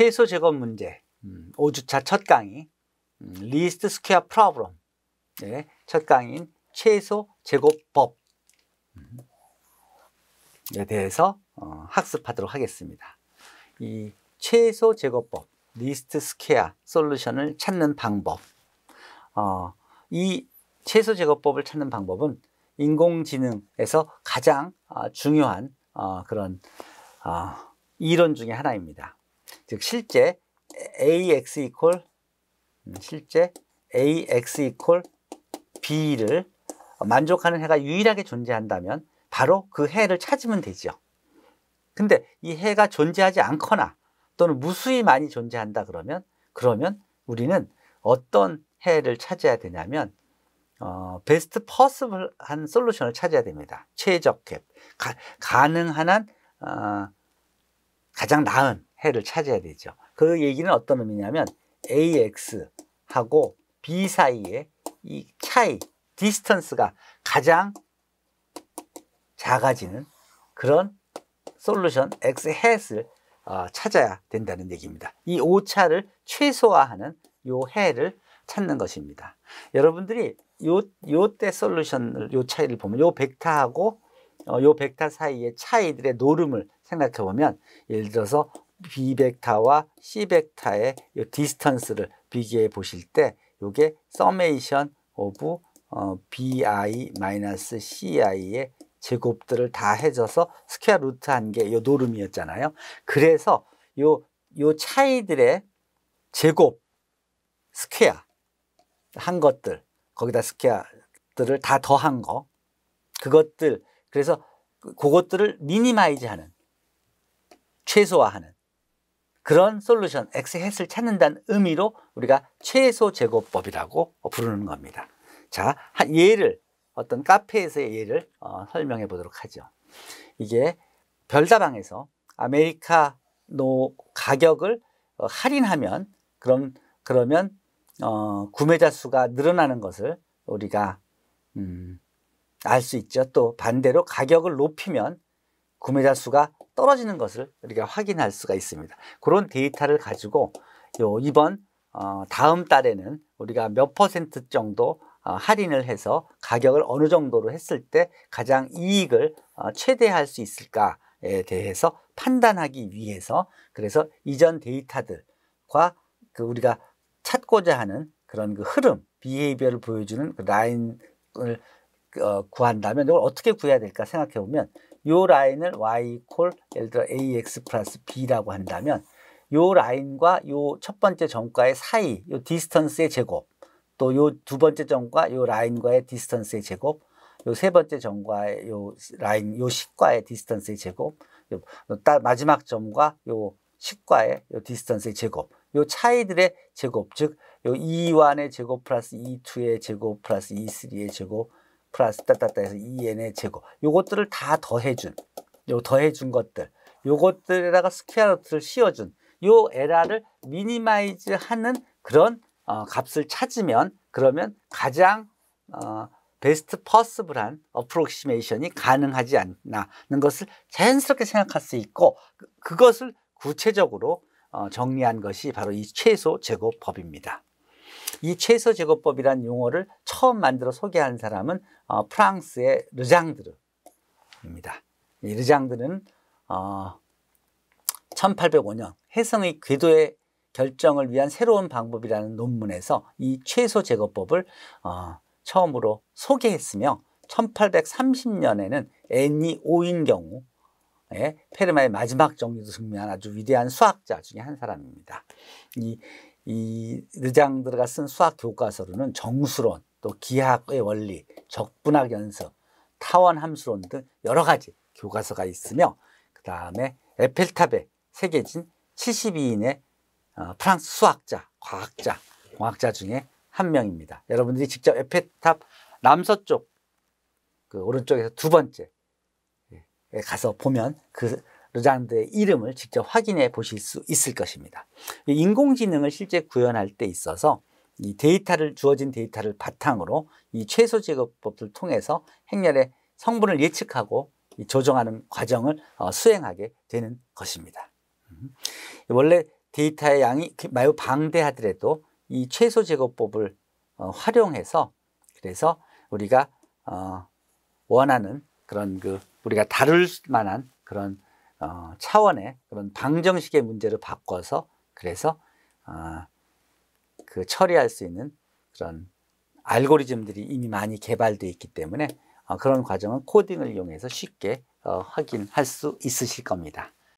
최소 제곱 문제 음, 5주차 첫 강의 음, 리스트 스퀘어 프로그램 네, 첫 강의인 최소 제곱법에 음, 대해서 어, 학습하도록 하겠습니다. 이 최소 제곱법, 리스트 스퀘어 솔루션을 찾는 방법 어, 이 최소 제곱법을 찾는 방법은 인공지능에서 가장 아, 어, 중요한 그런 아, 이론 중의 하나입니다. 즉 실제 ax equal 음, 실제 ax equal b를 만족하는 해가 유일하게 존재한다면 바로 그 해를 찾으면 되죠. 근데 이 해가 존재하지 않거나 또는 무수히 많이 존재한다 그러면 그러면 우리는 어떤 해를 찾아야 되냐면 어, 베스트 퍼스블한 솔루션을 찾아야 됩니다. 최적 갭. 가, 능한 한, 어, 가장 나은 해를 찾아야 되죠. 그 얘기는 어떤 의미냐면 AX하고 B 사이의 이 차이, 디스턴스가 가장 작아지는 그런 솔루션 X 해를 어, 찾아야 된다는 얘기입니다. 이 오차를 최소화하는 요 해를 찾는 것입니다. 여러분들이 요, 요 때 솔루션을, 요 차이를 보면 요 벡터하고 어, 요 벡터 사이의 차이들의 노름을 생각해 보면 예를 들어서 B벡터와 C벡터의 이 디스턴스를 비교해 보실 때 이게 서메이션 오브 어, bi-ci의 제곱들을 다 해줘서 스퀘어 루트 한게 이 노름이었잖아요. 그래서 요, 요 차이들의 제곱, 스퀘어 한 것들, 거기다 스퀘어들을 다 더한 거, 그것들, 그래서 그, 그것들을 미니마이즈 하는, 최소화하는 그런 솔루션 x 햇을 찾는다는 의미로 우리가 최소 제곱법이라고 부르는 겁니다. 자, 한 예를 어떤 카페에서의 예를 어, 설명해 보도록 하죠. 이게 별다방에서 아메리카노 가격을 어, 할인하면 그럼 그러면 어, 구매자 수가 늘어나는 것을 우리가 음, 알 수 있죠. 또 반대로 가격을 높이면 구매자 수가 떨어지는 것을 우리가 확인할 수가 있습니다. 그런 데이터를 가지고 요 이번 어, 다음 달에는 우리가 몇 퍼센트 정도 어, 할인을 해서 가격을 어느 정도로 했을 때 가장 이익을 어, 최대할 수 있을까에 대해서 판단하기 위해서 그래서 이전 데이터들과 그 우리가 찾고자 하는 그런 그 흐름, 비헤이비어를 보여주는 그 라인을 어, 구한다면 이걸 어떻게 구해야 될까 생각해 보면 요 라인을 y 콜 예를 들어 ax 플러스 b라고 한다면 요 라인과 요 첫 번째 점과의 사이, 요 디스턴스의 제곱, 또 요 두 번째 점과 요 라인과의 디스턴스의 제곱, 요 세 번째 점과의 요 라인, 요 식과의 디스턴스의 제곱, 요 마지막 점과 요 식과의 요 디스턴스의 제곱, 요 차이들의 제곱, 즉요 e1의 제곱 플러스 e2의 제곱 플러스 e3의 제곱 플러스 따따따 해서 2n의 제곱 요것들을 다 더해준 요 더해준 것들 요것들에다가 스퀘어 루트를 씌워준 요 에라를 미니마이즈 하는 그런 어, 값을 찾으면 그러면 가장 어, 베스트 퍼스블한 어프로시메이션이 가능하지 않나는 것을 자연스럽게 생각할 수 있고 그, 그것을 구체적으로 어, 정리한 것이 바로 이 최소 제곱법입니다. 이 최소 제거법이란 용어를 처음 만들어 소개한 사람은 어, 프랑스의 르장드르입니다. 이 르장드르는 어, 1805년 혜성의 궤도의 결정을 위한 새로운 방법이라는 논문에서 이 최소 제거법을 어, 처음으로 소개했으며 1830년에는 애니 오인 경우에 예, 페르마의 마지막 정리도 증명한 아주 위대한 수학자 중에 한 사람입니다. 이 이르장들르가쓴 수학 교과서로는 정수론, 또 기하학의 원리, 적분학 연습, 타원 함수론 등 여러 가지 교과서가 있으며 그 다음에 에펠탑에 새겨진 72인의 어, 프랑스 수학자, 과학자, 공학자 중에 한 명입니다. 여러분들이 직접 에펠탑 남서쪽 그 오른쪽에서 두 번째 예, 가서 보면 그 르잔드의 이름을 직접 확인해 보실 수 있을 것입니다. 인공지능을 실제 구현할 때 있어서 이 데이터를 주어진 데이터를 바탕으로 이 최소 제거법을 통해서 행렬의 성분을 예측하고 조정하는 과정을 어, 수행하게 되는 것입니다. 음. 원래 데이터의 양이 매우 방대하더라도 이 최소 제거법을 어, 활용해서 그래서 우리가 어, 원하는 그런 그 우리가 다룰 만한 그런 어, 차원의 그런 방정식의 문제를 바꿔서 그래서 어, 그 처리할 수 있는 그런 알고리즘들이 이미 많이 개발되어 있기 때문에 어, 그런 과정은 코딩을 이용해서 쉽게 어, 확인할 수 있으실 겁니다.